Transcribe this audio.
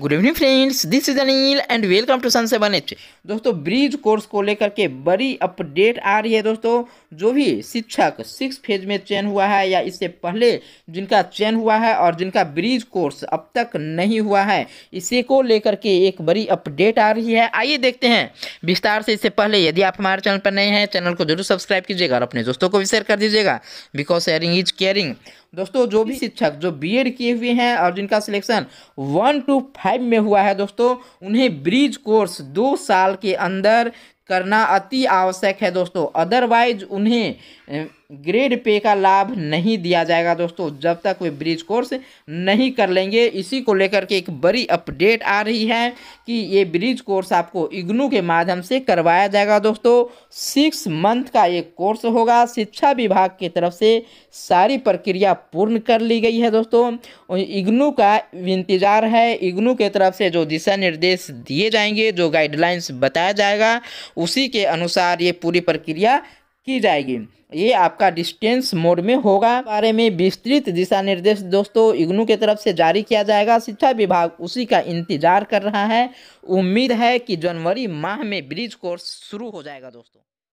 good evening friends this is Anil and welcome to sun seven H दोस्तों bridge course को लेकर के बड़ी अपडेट आ रही है दोस्तों जो भी शिक्षक सिक्स फेज में चयन हुआ है या इससे पहले जिनका चयन हुआ है और जिनका ब्रिज कोर्स अब तक नहीं हुआ है इसी को लेकर के एक बड़ी अपडेट आ रही है आइए देखते हैं विस्तार से इससे पहले यदि आप हमारे चैनल पर नए हैं चैनल को जरूर सब्सक्राइब कीजिएगा और अपने दोस्तों को भी शेयर कर दीजिएगा बिकॉज शेयरिंग इज केयरिंग दोस्तों जो भी शिक्षक जो बीएड किए हुए हैं और जिनका सिलेक्शन वन टू फाइव में हुआ है दोस्तों उन्हें ब्रिज कोर्स दो साल के अंदर करना अति आवश्यक है दोस्तों अदरवाइज उन्हें ग्रेड पे का लाभ नहीं दिया जाएगा दोस्तों जब तक वे ब्रिज कोर्स नहीं कर लेंगे इसी को लेकर के एक बड़ी अपडेट आ रही है कि ये ब्रिज कोर्स आपको इग्नू के माध्यम से करवाया जाएगा दोस्तों सिक्स मंथ का एक कोर्स होगा शिक्षा विभाग की तरफ से सारी प्रक्रिया पूर्ण कर ली गई है दोस्तों इग्नू का इंतज़ार है इग्नू के तरफ से जो दिशा निर्देश दिए जाएंगे जो गाइडलाइंस बताया जाएगा उसी के अनुसार ये पूरी प्रक्रिया की जाएगी ये आपका डिस्टेंस मोड में होगा बारे में विस्तृत दिशा निर्देश दोस्तों इग्नू के तरफ से जारी किया जाएगा शिक्षा विभाग उसी का इंतजार कर रहा है उम्मीद है कि जनवरी माह में ब्रिज कोर्स शुरू हो जाएगा दोस्तों